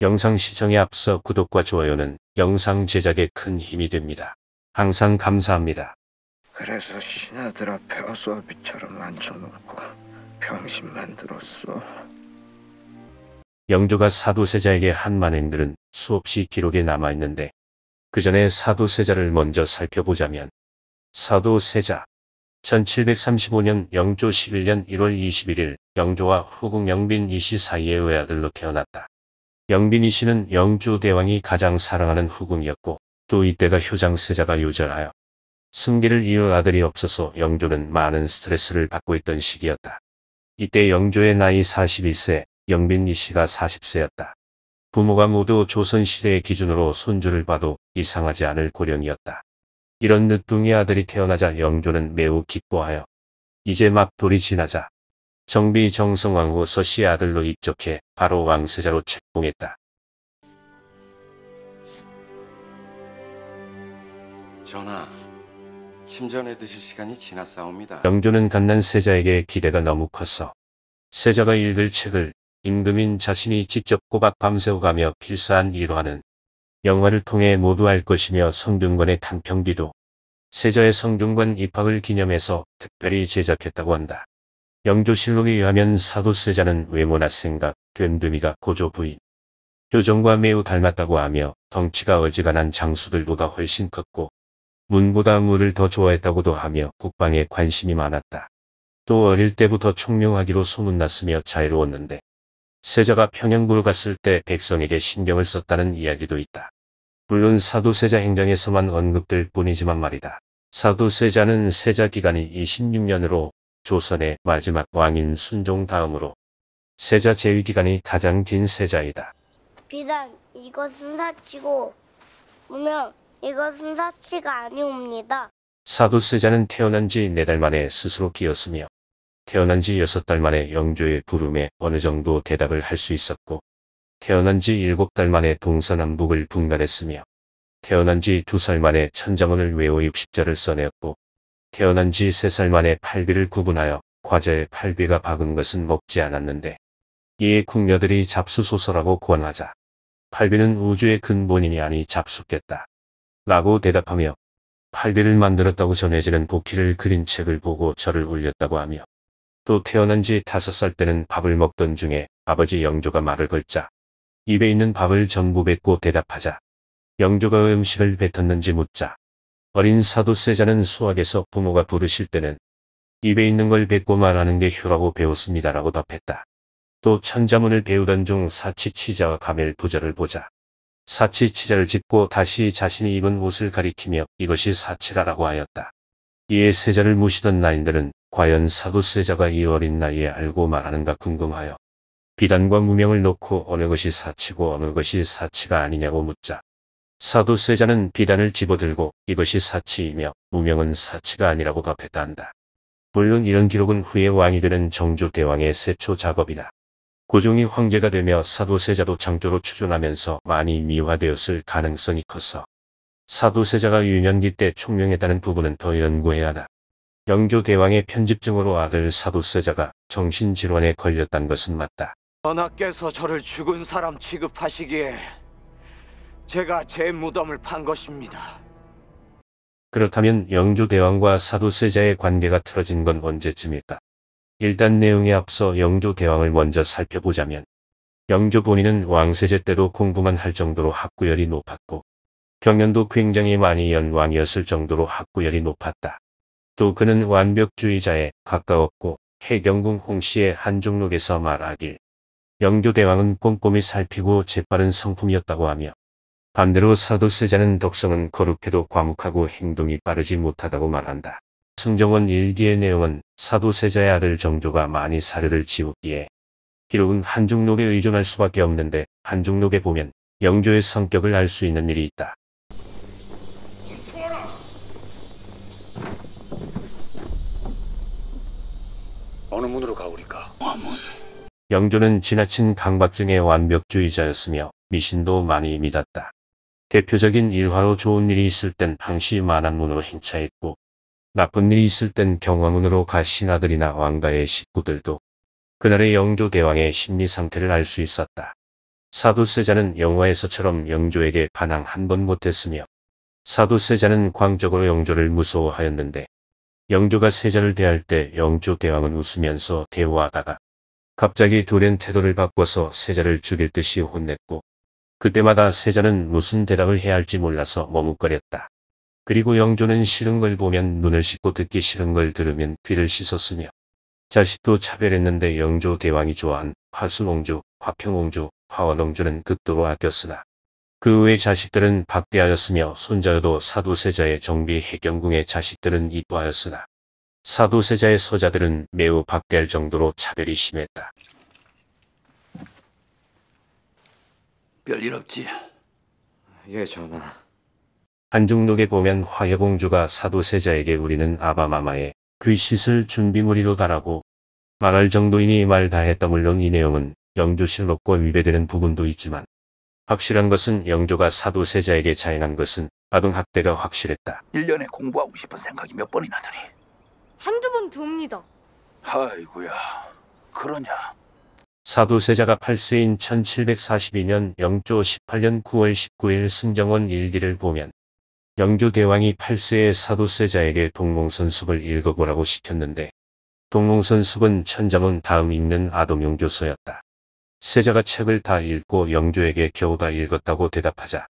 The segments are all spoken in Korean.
영상 시청에 앞서 구독과 좋아요는 영상 제작에 큰 힘이 됩니다. 항상 감사합니다. 그래서 신하들 앞에 어수아비처럼 앉혀놓고 병신 만들었어. 영조가 사도세자에게 한 만행들은 수없이 기록에 남아있는데 그 전에 사도세자를 먼저 살펴보자면 사도세자 1735년 영조 11년 1월 21일 영조와 후궁 영빈 이씨 사이의 외아들로 태어났다. 영빈 이씨는 영조 대왕이 가장 사랑하는 후궁이었고 또 이때가 효장세자가 요절하여 승기를 이을 아들이 없어서 영조는 많은 스트레스를 받고 있던 시기였다. 이때 영조의 나이 42세, 영빈 이씨가 40세였다. 부모가 모두 조선시대의 기준으로 손주를 봐도 이상하지 않을 고령이었다. 이런 늦둥이 아들이 태어나자 영조는 매우 기뻐하여 이제 막 돌이 지나자 정비 정성왕후 서씨 의 아들로 입적해 바로 왕세자로 책봉했다. 전하, 침전에 드실 시간이 지났사옵니다. 영조는 갓난 세자에게 기대가 너무 컸어. 세자가 읽을 책을 임금인 자신이 직접 꼬박 밤새워가며 필사한 일화는 영화를 통해 모두 알 것이며 성균관의 단편기도 세자의 성균관 입학을 기념해서 특별히 제작했다고 한다. 영조실록에 의하면 사도 세자는 외모나 생각, 됨됨미가 고조 부인, 교정과 매우 닮았다고 하며 덩치가 어지간한 장수들보다 훨씬 컸고 문보다 물을 더 좋아했다고도 하며 국방에 관심이 많았다. 또 어릴 때부터 총명하기로 소문났으며 자유로웠는데 세자가 평양구로 갔을 때 백성에게 신경을 썼다는 이야기도 있다. 물론 사도세자 행정에서만 언급될 뿐이지만 말이다. 사도세자는 세자 기간이 26년으로 조선의 마지막 왕인 순종 다음으로 세자 제위 기간이 가장 긴 세자이다. 비단 이것은 사치고 무명 이것은 사치가 아니옵니다. 사도세자는 태어난 지 네 달 만에 스스로 기었으며 태어난 지 6달 만에 영조의 부름에 어느 정도 대답을 할 수 있었고 태어난 지 7달 만에 동서남북을 분간했으며 태어난 지 2살 만에 천자문을 외워 60자를 써내었고 태어난 지 3살 만에 팔비를 구분하여 과자에 팔비가 박은 것은 먹지 않았는데 이에 궁녀들이 잡수소서라고 권하자 팔비는 우주의 근본인이 아니 잡수겠다 라고 대답하며 팔비를 만들었다고 전해지는 복희를 그린 책을 보고 저를 울렸다고 하며 또 태어난 지 다섯 살 때는 밥을 먹던 중에 아버지 영조가 말을 걸자 입에 있는 밥을 전부 뱉고 대답하자 영조가 왜 음식을 뱉었는지 묻자 어린 사도 세자는 수학에서 부모가 부르실 때는 입에 있는 걸 뱉고 말하는 게 효라고 배웠습니다라고 답했다. 또 천자문을 배우던 중 사치치자와 가멜부자를 보자. 사치치자를 짚고 다시 자신이 입은 옷을 가리키며 이것이 사치라라고 하였다. 이에 세자를 모시던 나인들은 과연 사도 세자가 이 어린 나이에 알고 말하는가 궁금하여 비단과 무명을 놓고 어느 것이 사치고 어느 것이 사치가 아니냐고 묻자 사도 세자는 비단을 집어들고 이것이 사치이며 무명은 사치가 아니라고 답했다 한다. 물론 이런 기록은 후에 왕이 되는 정조 대왕의 세초 작업이다. 고종이 황제가 되며 사도세자도 장조로 추존하면서 많이 미화되었을 가능성이 커서 사도세자가 유년기 때 총명했다는 부분은 더 연구해야 하다 영조 대왕의 편집증으로 아들 사도세자가 정신질환에 걸렸다는 것은 맞다. 전하께서 저를 죽은 사람 취급하시기에 제가 제 무덤을 판 것입니다. 그렇다면 영조 대왕과 사도세자의 관계가 틀어진 건 언제쯤일까? 일단 내용에 앞서 영조 대왕을 먼저 살펴보자면 영조 본인은 왕세제 때도 공부만 할 정도로 학구열이 높았고 경연도 굉장히 많이 연왕이었을 정도로 학구열이 높았다. 또 그는 완벽주의자에 가까웠고 해경궁 홍씨의 한종록에서 말하길 영조대왕은 꼼꼼히 살피고 재빠른 성품이었다고 하며 반대로 사도세자는 덕성은 거룩해도 과묵하고 행동이 빠르지 못하다고 말한다. 승정원 일기의 내용은 사도세자의 아들 정조가 많이 사료를 지우기에 기록은 한중록에 의존할 수밖에 없는데 한중록에 보면 영조의 성격을 알 수 있는 일이 있다. 영조는 지나친 강박증의 완벽주의자였으며 미신도 많이 믿었다. 대표적인 일화로 좋은 일이 있을 땐 당시 만안문으로 행차했고 나쁜 일이 있을 땐 경화문으로 가 신하들이나 왕가의 식구들도 그날의 영조 대왕의 심리 상태를 알 수 있었다. 사도세자는 영화에서처럼 영조에게 반항 한 번 못했으며 사도세자는 광적으로 영조를 무서워하였는데 영조가 세자를 대할 때 영조 대왕은 웃으면서 대우하다가 갑자기 돌연 태도를 바꿔서 세자를 죽일 듯이 혼냈고 그때마다 세자는 무슨 대답을 해야 할지 몰라서 머뭇거렸다. 그리고 영조는 싫은 걸 보면 눈을 씻고 듣기 싫은 걸 들으면 귀를 씻었으며 자식도 차별했는데 영조 대왕이 좋아한 화순옹조, 화평옹조, 화원옹조는 극도로 아꼈으나 그 외 자식들은 박대하였으며 손자여도 사도세자의 정비 해경궁의 자식들은 이뻐하였으나 사도세자의 서자들은 매우 박대할 정도로 차별이 심했다. 별일 없지? 예, 전하. 한중록에 보면 화해봉주가 사도세자에게 우리는 아바마마의 귀시슬 준비물이로 달하고 말할 정도이니 말 다했다 물론 이 내용은 영조실록과 위배되는 부분도 있지만 확실한 것은 영조가 사도세자에게 자행한 것은 아동학대가 확실했다. 1년에 공부하고 싶은 생각이 몇 번이나 드니 한두 번둡니다 아이고야, 그러냐. 사도세자가 8세인 1742년 영조 18년 9월 19일 승정원 일기를 보면 영조대왕이 8세의 사도세자에게 동몽선습을 읽어보라고 시켰는데 동몽선습은 천자문 다음 읽는 아동용교서였다. 세자가 책을 다 읽고 영조에게 겨우 다 읽었다고 대답하자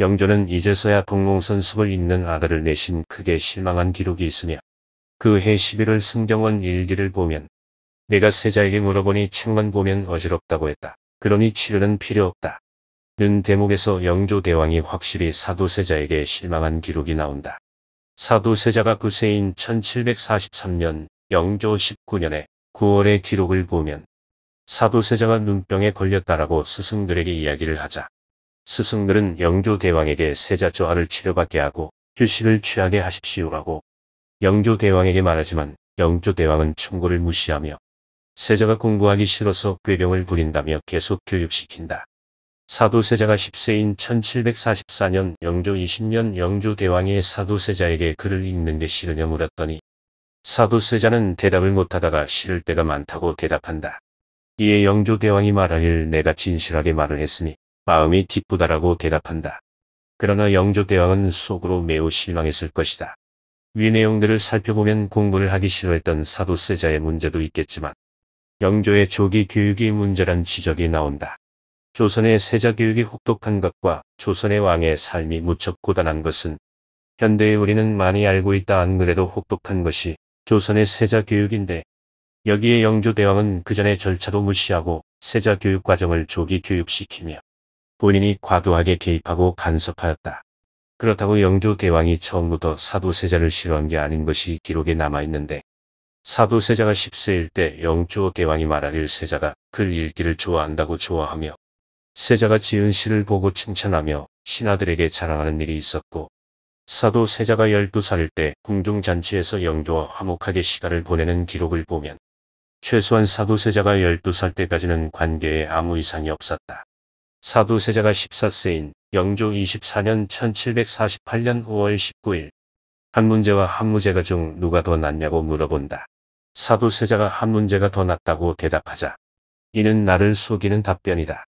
영조는 이제서야 동몽선습을 읽는 아들을 내신 크게 실망한 기록이 있으며 그해 11월 승정원 일기를 보면 내가 세자에게 물어보니 책만 보면 어지럽다고 했다. 그러니 치료는 필요 없다. 는 대목에서 영조대왕이 확실히 사도세자에게 실망한 기록이 나온다. 사도세자가 9세인 1743년 영조 19년에 9월의 기록을 보면 사도세자가 눈병에 걸렸다라고 스승들에게 이야기를 하자 스승들은 영조대왕에게 세자 조화를 치료받게 하고 휴식을 취하게 하십시오라고 영조대왕에게 말하지만 영조대왕은 충고를 무시하며 세자가 공부하기 싫어서 꾀병을 부린다며 계속 교육시킨다. 사도세자가 10세인 1744년 영조 20년 영조대왕이 사도세자에게 글을 읽는 게 싫으냐 물었더니 사도세자는 대답을 못하다가 싫을 때가 많다고 대답한다. 이에 영조대왕이 말하길 내가 진실하게 말을 했으니 마음이 기쁘다라고 대답한다. 그러나 영조대왕은 속으로 매우 실망했을 것이다. 위 내용들을 살펴보면 공부를 하기 싫어했던 사도세자의 문제도 있겠지만 영조의 조기 교육이 문제란 지적이 나온다. 조선의 세자 교육이 혹독한 것과 조선의 왕의 삶이 무척 고단한 것은 현대의 우리는 많이 알고 있다 안 그래도 혹독한 것이 조선의 세자 교육인데 여기에 영조대왕은 그전의 절차도 무시하고 세자 교육 과정을 조기 교육시키며 본인이 과도하게 개입하고 간섭하였다. 그렇다고 영조 대왕이 처음부터 사도세자를 싫어한 게 아닌 것이 기록에 남아있는데 사도세자가 10세일 때 영조 대왕이 말하길 세자가 글 읽기를 좋아한다고 좋아하며 세자가 지은 시를 보고 칭찬하며 신하들에게 자랑하는 일이 있었고 사도 세자가 1 2살때 궁중잔치에서 영조와 화목하게 시간을 보내는 기록을 보면 최소한 사도 세자가 12살 때까지는 관계에 아무 이상이 없었다. 사도 세자가 14세인 영조 24년 1748년 5월 19일 한문제와 한무제가 중 누가 더 낫냐고 물어본다. 사도세자가 한문제가 더 낫다고 대답하자. 이는 나를 속이는 답변이다.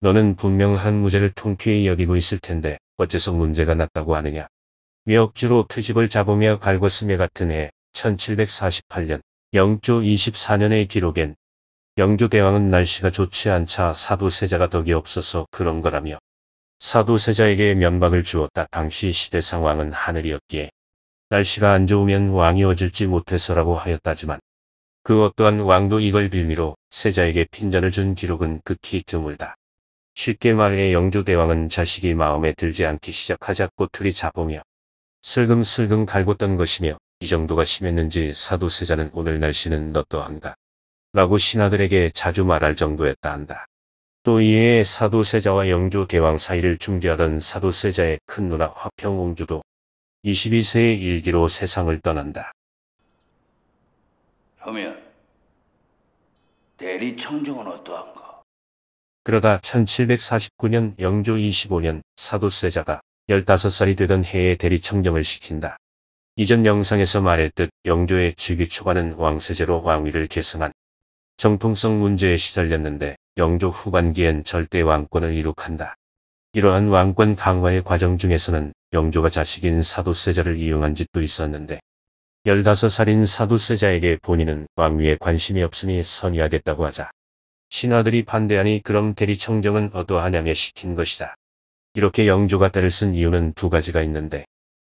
너는 분명 한무제를 통쾌히 여기고 있을 텐데 어째서 문제가 났다고 하느냐. 외억지로 트집을 잡으며 갈궜으며 같은 해 1748년 영조 24년의 기록엔 영조대왕은 날씨가 좋지 않자 사도세자가 덕이 없어서 그런 거라며 사도세자에게 면박을 주었다. 당시 시대 상황은 하늘이었기에 날씨가 안 좋으면 왕이 어질지 못해서라고 하였다지만 그 어떠한 왕도 이걸 빌미로 세자에게 핀잔을 준 기록은 극히 드물다. 쉽게 말해 영조대왕은 자식이 마음에 들지 않기 시작하자 꼬투리 잡으며 슬금슬금 갈궜던 것이며 이 정도가 심했는지 사도세자는 오늘 날씨는 너떠한가 라고 신하들에게 자주 말할 정도였다 한다. 또 이에 사도세자와 영조 대왕 사이를 중재하던 사도세자의 큰 누나 화평공주도 22세의 일기로 세상을 떠난다. 하면 대리 청정은 어떠한가? 그러다 1749년 영조 25년 사도세자가 15살이 되던 해에 대리 청정을 시킨다. 이전 영상에서 말했듯 영조의 즉위 초반은 왕세제로 왕위를 계승한 정통성 문제에 시달렸는데 영조 후반기엔 절대 왕권을 이룩한다. 이러한 왕권 강화의 과정 중에서는 영조가 자식인 사도세자를 이용한 짓도 있었는데 15살인 사도세자에게 본인은 왕위에 관심이 없으니 선의하겠다고 하자 신하들이 반대하니 그럼 대리청정은 어떠하냐며 시킨 것이다. 이렇게 영조가 때를 쓴 이유는 두 가지가 있는데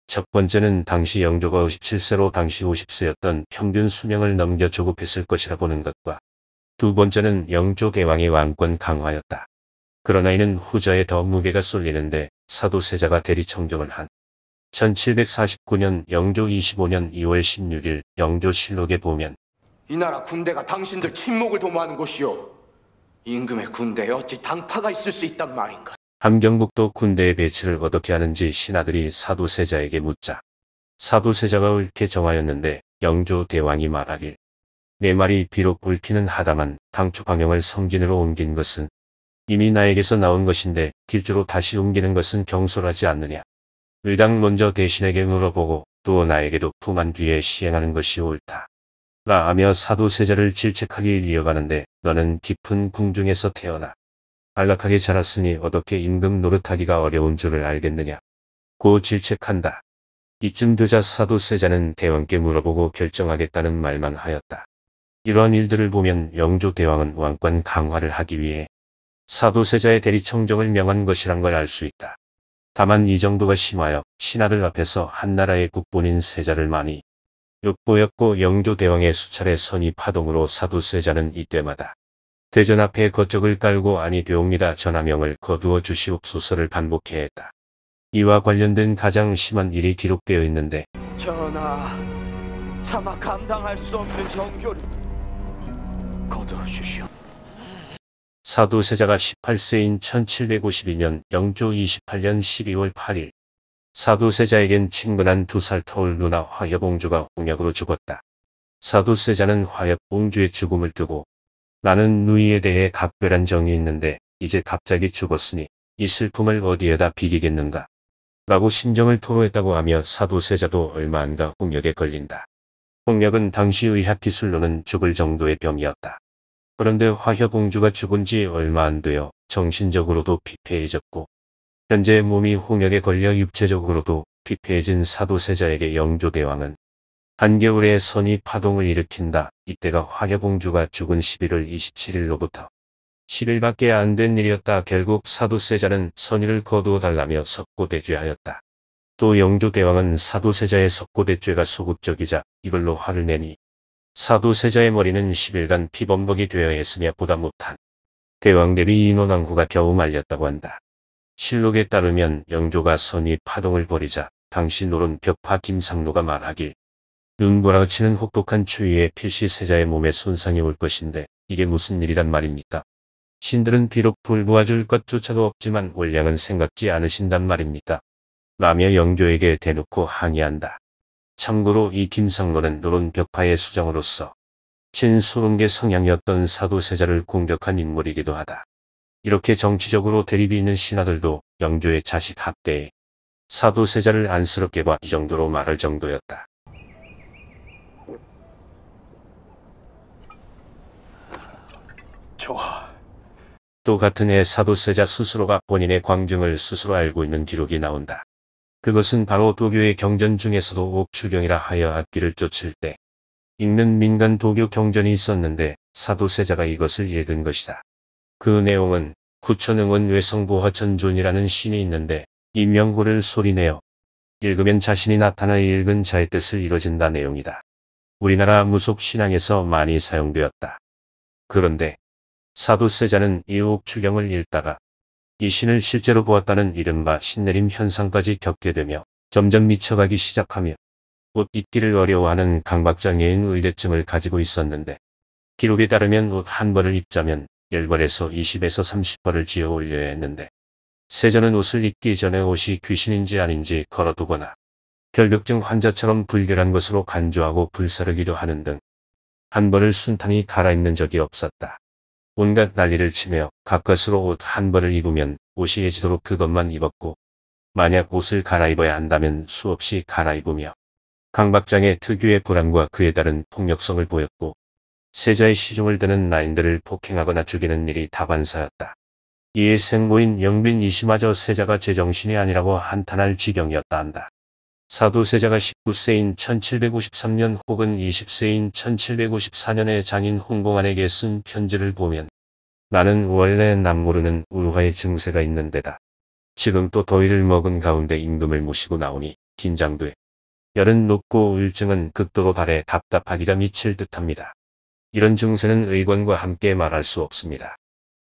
첫 번째는 당시 영조가 57세로 당시 50세였던 평균 수명을 넘겨 조급했을 것이라 보는 것과 두 번째는 영조대왕의 왕권 강화였다. 그러나 이는 후자에 더 무게가 쏠리는데 사도세자가 대리청정을 한 1749년 영조 25년 2월 16일 영조실록에 보면 이 나라 군대가 당신들 침묵을 도모하는 곳이요 임금의 군대에 어찌 당파가 있을 수 있단 말인가 함경북도 군대의 배치를 어떻게 하는지 신하들이 사도세자에게 묻자 사도세자가 옳게 정하였는데 영조 대왕이 말하길 내 말이 비록 옳기는 하다만 당초 방향을 성진으로 옮긴 것은 이미 나에게서 나온 것인데 길주로 다시 옮기는 것은 경솔하지 않느냐. 의당 먼저 대신에게 물어보고 또 나에게도 품한 뒤에 시행하는 것이 옳다. 라하며 사도세자를 질책하기 이어가는데 너는 깊은 궁중에서 태어나 안락하게 자랐으니 어떻게 임금 노릇하기가 어려운 줄을 알겠느냐. 고 질책한다. 이쯤 되자 사도세자는 대왕께 물어보고 결정하겠다는 말만 하였다. 이러한 일들을 보면 영조 대왕은 왕권 강화를 하기 위해 사도세자의 대리청정을 명한 것이란 걸 알 수 있다. 다만 이 정도가 심하여 신하들 앞에서 한나라의 국본인 세자를 많이 욕보였고 영조 대왕의 수차례 선이 파동으로 사도세자는 이때마다 대전 앞에 거적을 깔고 아니 되옵니다 전하명을 거두어 주시옵소서를 반복해 했다. 이와 관련된 가장 심한 일이 기록되어 있는데 전하 차마 감당할 수 없는 정교를 거두어 주시오. 사도세자가 18세인 1752년 영조 28년 12월 8일 사도세자에겐 친근한 두 살 터울 누나 화엽옹주가 홍역으로 죽었다. 사도세자는 화엽옹주의 죽음을 뜨고 나는 누이에 대해 각별한 정이 있는데 이제 갑자기 죽었으니 이 슬픔을 어디에다 비기겠는가 라고 심정을 토로했다고 하며 사도세자도 얼마 안가 홍역에 걸린다. 홍역은 당시 의학기술로는 죽을 정도의 병이었다. 그런데 화협공주가 죽은 지 얼마 안 되어 정신적으로도 피폐해졌고 현재 몸이 홍역에 걸려 육체적으로도 피폐해진 사도세자에게 영조대왕은 한겨울에 선이 파동을 일으킨다. 이때가 화려공주가 죽은 11월 27일로부터 10일밖에 안 된 일이었다. 결국 사도세자는 선의를 거두어 달라며 석고대죄하였다. 또 영조대왕은 사도세자의 석고대죄가 소극적이자 이걸로 화를 내니 사두세자의 머리는 10일간 피범벅이 되어 했으며 보다 못한 대왕 대비 인원왕후가 겨우 말렸다고 한다. 실록에 따르면 영조가 선이 파동을 벌이자 당시 노론 벽파 김상로가 말하길 눈보라치는 혹독한 추위에 필시 세자의 몸에 손상이 올 것인데 이게 무슨 일이란 말입니까? 신들은 비록 불보아줄 것조차도 없지만 원량은 생각지 않으신단 말입니까? 라며 영조에게 대놓고 항의한다. 참고로 이김상로은 노론 벽화의 수장으로서 진소론계 성향이었던 사도세자를 공격한 인물이기도 하다. 이렇게 정치적으로 대립이 있는 신하들도 영조의 자식 학대에 사도세자를 안쓰럽게 봐 이 정도로 말할 정도였다. 좋아. 또 같은 해 사도세자 스스로가 본인의 광증을 스스로 알고 있는 기록이 나온다. 그것은 바로 도교의 경전 중에서도 옥추경이라 하여 악기를 쫓을 때 읽는 민간 도교 경전이 있었는데 사도세자가 이것을 읽은 것이다. 그 내용은 구천응원 외성부 화천존이라는 신이 있는데 이 명호를 소리내어 읽으면 자신이 나타나 읽은 자의 뜻을 이뤄진다 내용이다. 우리나라 무속신앙에서 많이 사용되었다. 그런데 사도세자는 이 옥추경을 읽다가 이 신을 실제로 보았다는 이른바 신내림 현상까지 겪게 되며 점점 미쳐가기 시작하며 옷 입기를 어려워하는 강박장애인 의대증을 가지고 있었는데 기록에 따르면 옷 한 벌을 입자면 10벌에서 20에서 30벌을 지어 올려야 했는데 세전은 옷을 입기 전에 옷이 귀신인지 아닌지 걸어두거나 결벽증 환자처럼 불결한 것으로 간주하고 불사르기도 하는 등 한 벌을 순탄히 갈아입는 적이 없었다. 온갖 난리를 치며 가까스로 옷 한 벌을 입으면 옷이 예지도록 그것만 입었고 만약 옷을 갈아입어야 한다면 수없이 갈아입으며 강박장의 특유의 불안과 그에 따른 폭력성을 보였고 세자의 시중을 드는 나인들을 폭행하거나 죽이는 일이 다반사였다. 이에 생모인 영빈 이시마저 세자가 제정신이 아니라고 한탄할 지경이었다 한다. 사도세자가 19세인 1753년 혹은 20세인 1754년에 장인 홍공안에게 쓴 편지를 보면 나는 원래 남모르는 울화의 증세가 있는 데다. 지금 또 더위를 먹은 가운데 임금을 모시고 나오니 긴장돼. 열은 높고 울증은 극도로 발해 답답하기가 미칠 듯합니다. 이런 증세는 의관과 함께 말할 수 없습니다.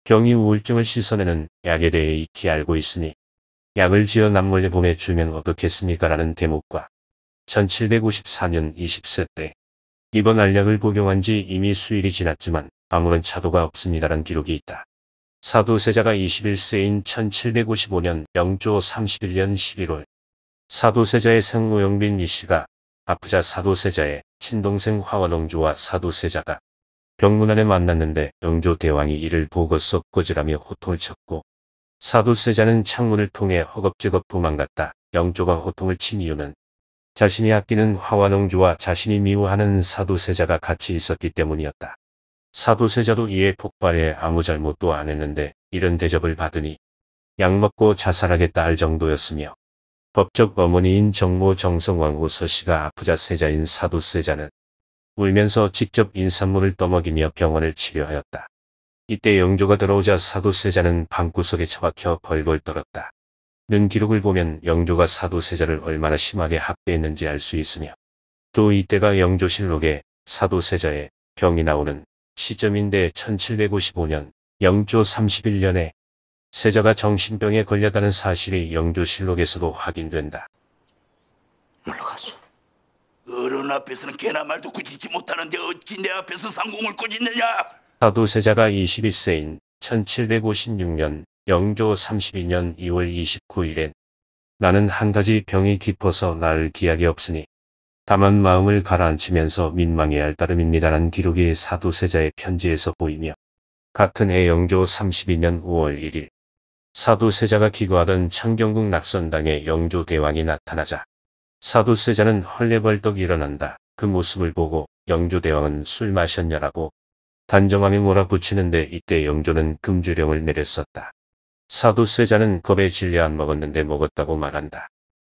경이 우울증을 씻어내는 약에 대해 익히 알고 있으니 약을 지어 남몰래 보내주면 어떻겠습니까? 라는 대목과 1754년 20세 때 이번 알약을 복용한 지 이미 수일이 지났지만 아무런 차도가 없습니다라는 기록이 있다. 사도세자가 21세인 1755년 영조 31년 11월 사도세자의 생모영빈 이씨가 아프자 사도세자의 친동생 화원왕조와 사도세자가 병문안에 만났는데 영조 대왕이 이를 보고 썩꺼지라며 호통을 쳤고 사도세자는 창문을 통해 허겁지겁 도망갔다. 영조가 호통을 친 이유는 자신이 아끼는 화완홍주와 자신이 미워하는 사도세자가 같이 있었기 때문이었다. 사도세자도 이에 폭발해 아무 잘못도 안 했는데 이런 대접을 받으니 약 먹고 자살하겠다 할 정도였으며 법적 어머니인 정모 정성왕후 서씨가 아프자 세자인 사도세자는 울면서 직접 인산물을 떠먹이며 병원을 치료하였다. 이때 영조가 들어오자 사도세자는 방구석에 처박혀 벌벌 떨었다. 는 기록을 보면 영조가 사도세자를 얼마나 심하게 학대했는지 알 수 있으며 또 이때가 영조실록에 사도세자의 병이 나오는 시점인데 1755년 영조 31년에 세자가 정신병에 걸렸다는 사실이 영조실록에서도 확인된다. 물러가소. 어른 앞에서는 개나 말도 꾸짖지 못하는데 어찌 내 앞에서 상공을 꾸짖느냐? 사도세자가 21세인 1756년 영조 32년 2월 29일에 나는 한 가지 병이 깊어서 날 기약이 없으니 다만 마음을 가라앉히면서 민망해야 할 따름입니다라는 기록이 사도세자의 편지에서 보이며 같은 해 영조 32년 5월 1일 사도세자가 기거하던 창경궁 낙선당에 영조대왕이 나타나자 사도세자는 헐레벌떡 일어난다. 그 모습을 보고 영조대왕은 술 마셨냐라고 단정함이 몰아붙이는데 이때 영조는 금주령을 내렸었다. 사도 세자는 겁에 질려 안 먹었는데 먹었다고 말한다.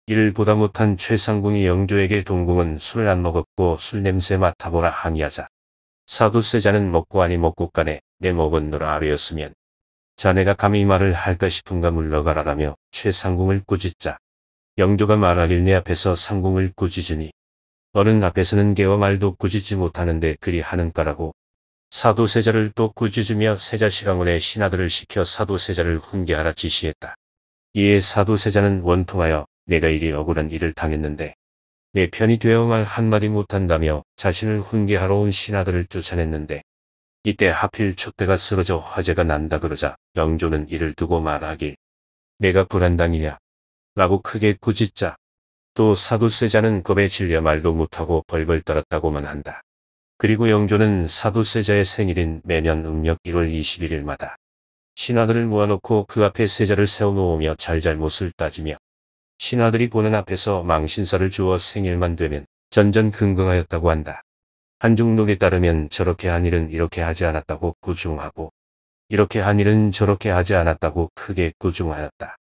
이를 보다 못한 최상궁이 영조에게 동궁은 술을 안 먹었고 술 냄새 맡아보라 항의하자. 사도 세자는 먹고 아니 먹고 간에 내 먹었노라 아뢰었으면 자네가 감히 말을 할까 싶은가 물러가라라며 최상궁을 꾸짖자. 영조가 말하길 내 앞에서 상궁을 꾸짖으니 너는 앞에서는 개와 말도 꾸짖지 못하는데 그리 하는가라고 사도세자를 또 꾸짖으며 세자시강원의 신하들을 시켜 사도세자를 훈계하라 지시했다. 이에 사도세자는 원통하여 내가 이리 억울한 일을 당했는데 내 편이 되어 말 한마디 못한다며 자신을 훈계하러 온 신하들을 쫓아냈는데 이때 하필 촛대가 쓰러져 화재가 난다 그러자 영조는 이를 두고 말하길 내가 불한당이냐 라고 크게 꾸짖자 또 사도세자는 겁에 질려 말도 못하고 벌벌 떨었다고만 한다. 그리고 영조는 사도세자의 생일인 매년 음력 1월 21일마다 신하들을 모아놓고 그 앞에 세자를 세워놓으며 잘잘못을 따지며 신하들이 보는 앞에서 망신사를 주어 생일만 되면 전전긍긍하였다고 한다. 한중록에 따르면 저렇게 한 일은 이렇게 하지 않았다고 꾸중하고 이렇게 한 일은 저렇게 하지 않았다고 크게 꾸중하였다.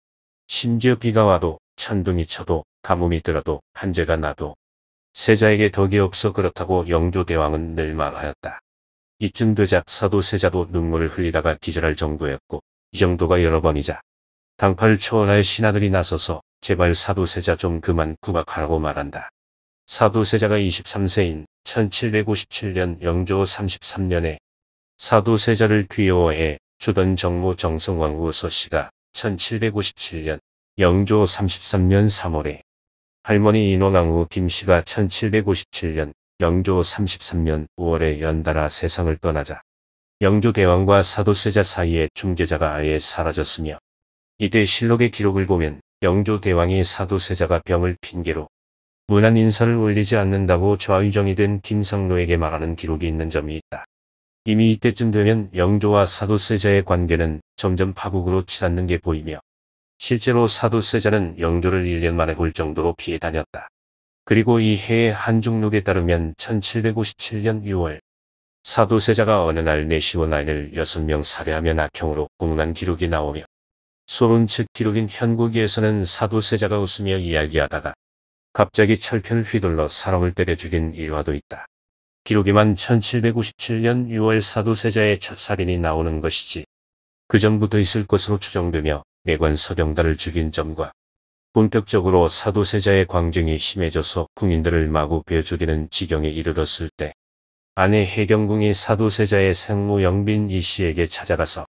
심지어 비가 와도 천둥이 쳐도 가뭄이 들어도 한재가 나도 세자에게 덕이 없어 그렇다고 영조대왕은 늘 말하였다. 이쯤 되자 사도 세자도 눈물을 흘리다가 기절할 정도였고 이 정도가 여러 번이자 당파 초월할 신하들이 나서서 제발 사도세자 좀 그만 구박하라고 말한다. 사도세자가 23세인 1757년 영조 33년에 사도세자를 귀여워해 주던 정모 정성왕후 서씨가 1757년 영조 33년 3월에 할머니 인원왕후 김씨가 1757년 영조 33년 5월에 연달아 세상을 떠나자 영조 대왕과 사도세자 사이에 중재자가 아예 사라졌으며 이때 실록의 기록을 보면 영조 대왕이 사도세자가 병을 핑계로 문안 인사를 올리지 않는다고 좌유정이 된 김상로에게 말하는 기록이 있는 점이 있다. 이미 이때쯤 되면 영조와 사도세자의 관계는 점점 파국으로 치닫는 게 보이며 실제로 사도 세자는 영조를 1년 만에 볼 정도로 피해 다녔다. 그리고 이 해의 한중록에 따르면 1757년 6월 사도 세자가 어느 날 내시원 아인을 6명 살해하며 낙형으로 공난 기록이 나오며 소론 측 기록인 현국기에서는 사도 세자가 웃으며 이야기하다가 갑자기 철편을 휘둘러 사람을 때려 죽인 일화도 있다. 기록에만 1757년 6월 사도 세자의 첫 살인이 나오는 것이지 그 전부터 있을 것으로 추정되며 내관 서병다을 죽인 점과 본격적으로 사도세자의 광증이 심해져서 궁인들을 마구 베어죽이는 지경에 이르렀을 때 아내 혜경궁이 사도세자의 생모 영빈 이씨에게 찾아가서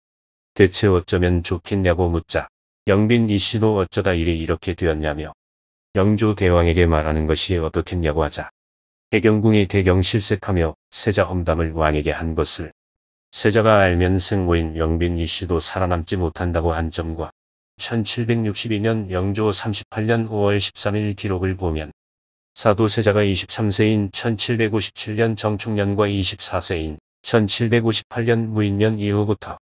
대체 어쩌면 좋겠냐고 묻자 영빈 이씨도 어쩌다 일이 이렇게 되었냐며 영조 대왕에게 말하는 것이 어떻겠냐고 하자 혜경궁이 대경 실색하며 세자 험담을 왕에게 한 것을 세자가 알면 생모인 영빈 이씨도 살아남지 못한다고 한 점과 1762년 영조 38년 5월 13일 기록을 보면 사도세자가 23세인 1757년 정충년과 24세인 1758년 무인년 이후부터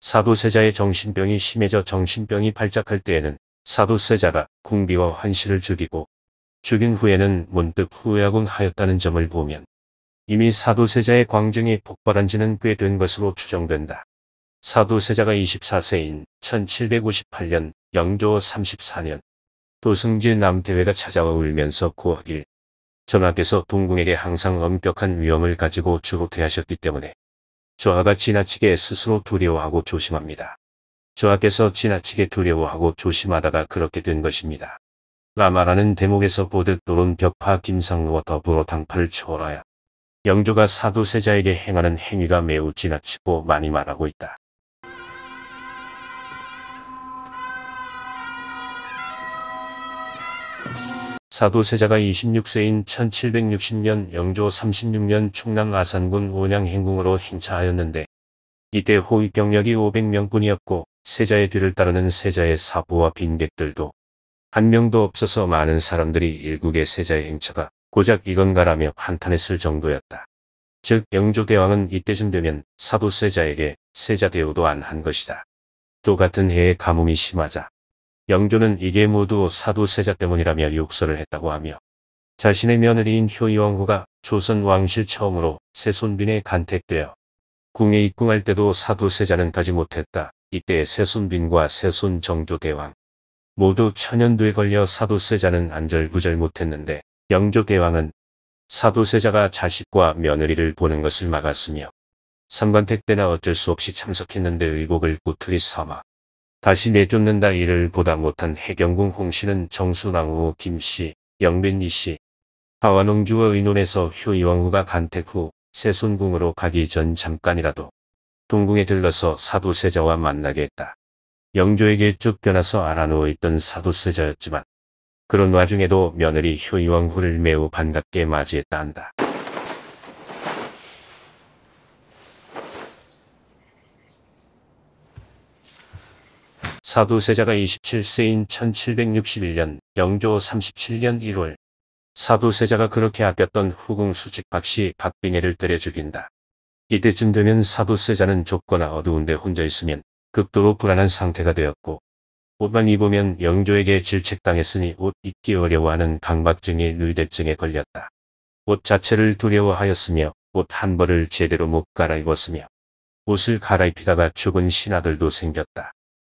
사도세자의 정신병이 심해져 정신병이 발작할 때에는 사도세자가 궁비와 환실을 죽이고 죽인 후에는 문득 후회하곤 하였다는 점을 보면 이미 사도세자의 광증이 폭발한 지는 꽤 된 것으로 추정된다. 사도세자가 24세인 1758년 영조 34년 도승지 남태회가 찾아와 울면서 고하길 전하께서 동궁에게 항상 엄격한 위험을 가지고 주로 대하셨기 때문에 저하가 지나치게 스스로 두려워하고 조심합니다. 저하께서 지나치게 두려워하고 조심하다가 그렇게 된 것입니다. 라마라는 대목에서 보듯 노론 벽파 김상루와 더불어 당파를 초월하여 영조가 사도세자에게 행하는 행위가 매우 지나치고 많이 말하고 있다. 사도세자가 26세인 1760년 영조 36년 충남 아산군 온양 행궁으로 행차하였는데 이때 호위 경력이 500명뿐이었고 세자의 뒤를 따르는 세자의 사부와 빈객들도 한 명도 없어서 많은 사람들이 일국의 세자의 행차가 고작 이건가라며 한탄했을 정도였다. 즉 영조대왕은 이때쯤 되면 사도세자에게 세자대우도 안 한 것이다. 또 같은 해에 가뭄이 심하자 영조는 이게 모두 사도세자 때문이라며 욕설을 했다고 하며 자신의 며느리인 효이왕후가 조선 왕실 처음으로 세손빈에 간택되어 궁에 입궁할 때도 사도세자는 가지 못했다. 이때 세손빈과 세손 정조대왕 모두 천연두에 걸려 사도세자는 안절부절 못했는데 영조대왕은 사도세자가 자식과 며느리를 보는 것을 막았으며 삼관택 때나 어쩔 수 없이 참석했는데 의복을 꼬투리 삼아 다시 내쫓는다 이를 보다 못한 해경궁 홍씨는 정순왕후 김씨, 영빈 이씨, 하완홍주와 의논해서 효이왕후가 간택 후 세손궁으로 가기 전 잠깐이라도 동궁에 들러서 사도세자와 만나게 했다. 영조에게 쫓겨나서 알아누워 있던 사도세자였지만 그런 와중에도 며느리 효이왕후를 매우 반갑게 맞이했다 한다. 사두세자가 27세인 1761년 영조 37년 1월 사두세자가 그렇게 아꼈던 후궁 수직 박씨 박빙해를 때려 죽인다. 이때쯤 되면 사두세자는 좁거나 어두운데 혼자 있으면 극도로 불안한 상태가 되었고 옷만 입으면 영조에게 질책당했으니 옷 입기 어려워하는 강박증이 누이대증에 걸렸다. 옷 자체를 두려워하였으며 옷 한 벌을 제대로 못 갈아입었으며 옷을 갈아입히다가 죽은 신하들도 생겼다.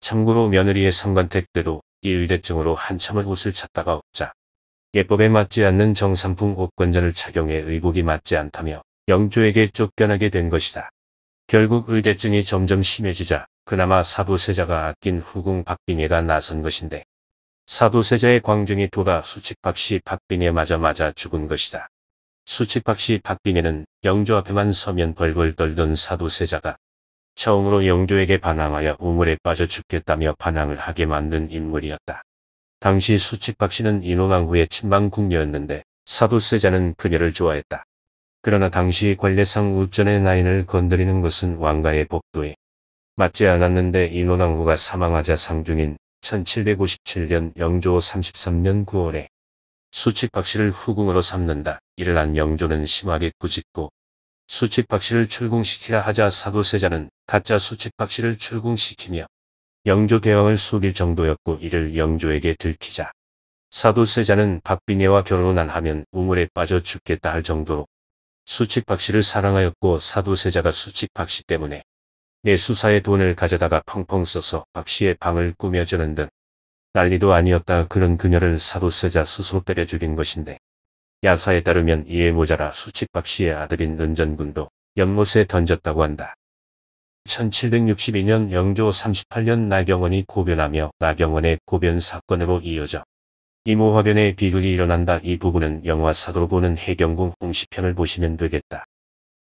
참고로 며느리의 성관택 때도 이 의대증으로 한참을 옷을 찾다가 없자 예법에 맞지 않는 정상품 옷관자를 착용해 의복이 맞지 않다며 영조에게 쫓겨나게 된 것이다. 결국 의대증이 점점 심해지자 그나마 사도세자가 아낀 후궁 박빙예가 나선 것인데 사도세자의 광증이 돌아 수칙박씨 박빙예 맞아 맞아 죽은 것이다. 수칙박씨 박빙예는 영조 앞에만 서면 벌벌 떨던 사도세자가 처음으로 영조에게 반항하여 우물에 빠져 죽겠다며 반항을 하게 만든 인물이었다. 당시 수칙박 씨는 인호왕후의 친방국녀였는데 사도세자는 그녀를 좋아했다. 그러나 당시 관례상 우전의 나인을 건드리는 것은 왕가의 법도에 맞지 않았는데 인호왕후가 사망하자 상중인 1757년 영조 33년 9월에 수칙 박씨를 후궁으로 삼는다. 이를 안 영조는 심하게 꾸짖고 수칙 박씨를 출궁시키라 하자 사도세자는 가짜 수칙 박씨를 출궁시키며 영조 대왕을 속일 정도였고 이를 영조에게 들키자 사도세자는 박빈녀와 결혼 안 하면 우물에 빠져 죽겠다 할 정도로 수칙 박씨를 사랑하였고 사도세자가 수칙 박씨 때문에 내 수사에 돈을 가져다가 펑펑 써서 박씨의 방을 꾸며주는 등 난리도 아니었다 그런 그녀를 사도세자 스스로 때려 죽인 것인데 야사에 따르면 이에 모자라 수치박 씨의 아들인 은전군도 연못에 던졌다고 한다. 1762년 영조 38년 나경원이 고변하며 나경원의 고변 사건으로 이어져 이모화변의 비극이 일어난다 이 부분은 영화 사도로 보는 해경궁 홍시편을 보시면 되겠다.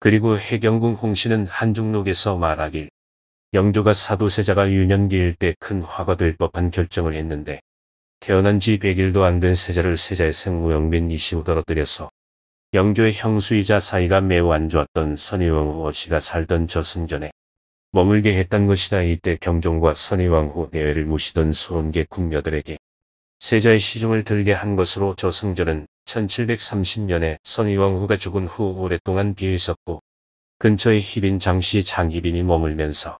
그리고 해경궁 홍씨는 한중록에서 말하길 영조가 사도세자가 유년기일 때 큰 화가 될 법한 결정을 했는데 태어난 지 100일도 안 된 세자를 세자의 생무영빈 이씨로 떨어뜨려서 영조의 형수이자 사이가 매우 안 좋았던 선의왕후 씨가 살던 저승전에 머물게 했던 것이다. 이때 경종과 선의왕후 내외를 모시던 소원계 궁녀들에게 세자의 시종을 들게 한 것으로 저승전은 1730년에 선의왕후가 죽은 후 오랫동안 비어있었고 근처에 희빈 장씨 장희빈이 머물면서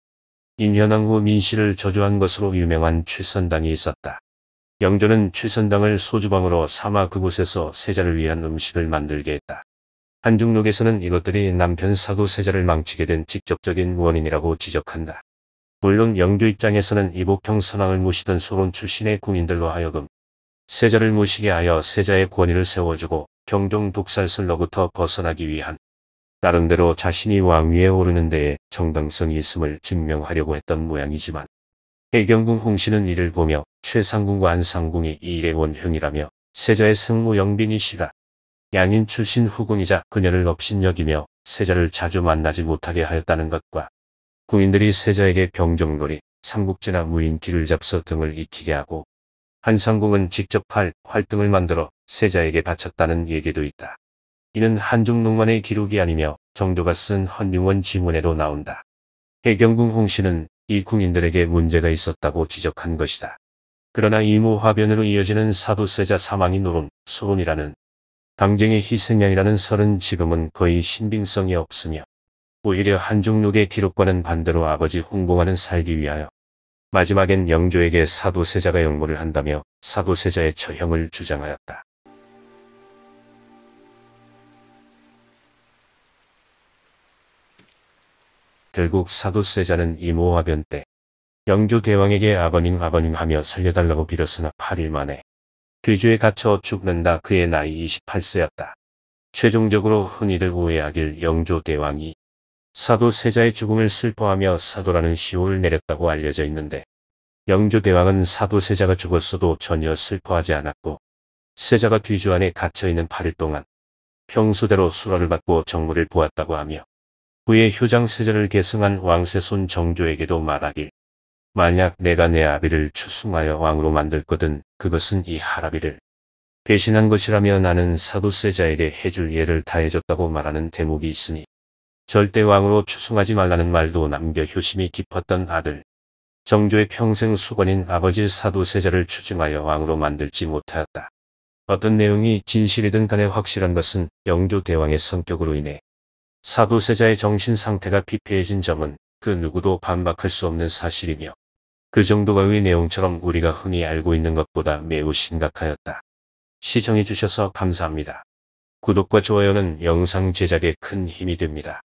인현왕후 민씨를 저주한 것으로 유명한 출선당이 있었다. 영조는 최선당을 소주방으로 삼아 그곳에서 세자를 위한 음식을 만들게 했다. 한중록에서는 이것들이 남편 사도 세자를 망치게 된 직접적인 원인이라고 지적한다. 물론 영조 입장에서는 이복형 선왕을 모시던 소론 출신의 군인들로 하여금 세자를 모시게 하여 세자의 권위를 세워주고 경종 독살설로부터 벗어나기 위한 나름대로 자신이 왕위에 오르는 데에 정당성이 있음을 증명하려고 했던 모양이지만 해경궁 홍씨는 이를 보며 최상궁과 안상궁이 이 일의 원흉이라며 세자의 승무 영빈이시라 양인 출신 후궁이자 그녀를 업신여기며 세자를 자주 만나지 못하게 하였다는 것과 궁인들이 세자에게 병정놀이, 삼국지나 무인기를 잡서 등을 익히게 하고 한상궁은 직접 칼, 활등을 만들어 세자에게 바쳤다는 얘기도 있다. 이는 한중농만의 기록이 아니며 정조가 쓴 헌융원 지문에도 나온다. 해경궁 홍씨는 이 궁인들에게 문제가 있었다고 지적한 것이다. 그러나 이모화변으로 이어지는 사도세자 사망이 노론, 소론이라는 당쟁의 희생양이라는 설은 지금은 거의 신빙성이 없으며 오히려 한중록의 기록과는 반대로 아버지 홍봉하는 살기 위하여 마지막엔 영조에게 사도세자가 역모를 한다며 사도세자의 처형을 주장하였다. 결국 사도 세자는 이 모화변 때 영조 대왕에게 아버님 아버님 하며 살려달라고 빌었으나 8일 만에 귀주에 그 갇혀 죽는다 그의 나이 28세였다. 최종적으로 흔히들 오해하길 영조 대왕이 사도 세자의 죽음을 슬퍼하며 사도라는 시호를 내렸다고 알려져 있는데 영조 대왕은 사도 세자가 죽었어도 전혀 슬퍼하지 않았고 세자가 귀주 안에 갇혀있는 8일 동안 평소대로 수라를 받고 정물을 보았다고 하며 후에 효장세자를 계승한 왕세손 정조에게도 말하길. 만약 내가 내 아비를 추승하여 왕으로 만들거든 그것은 이 하라비를 배신한 것이라며 나는 사도세자에게 해줄 예를 다해줬다고 말하는 대목이 있으니 절대 왕으로 추승하지 말라는 말도 남겨 효심이 깊었던 아들 정조의 평생 수건인 아버지 사도세자를 추증하여 왕으로 만들지 못하였다. 어떤 내용이 진실이든 간에 확실한 것은 영조대왕의 성격으로 인해 사도세자의 정신 상태가 피폐해진 점은 그 누구도 반박할 수 없는 사실이며 그 정도가 의 내용처럼 우리가 흔히 알고 있는 것보다 매우 심각하였다. 시청해주셔서 감사합니다. 구독과 좋아요는 영상 제작에 큰 힘이 됩니다.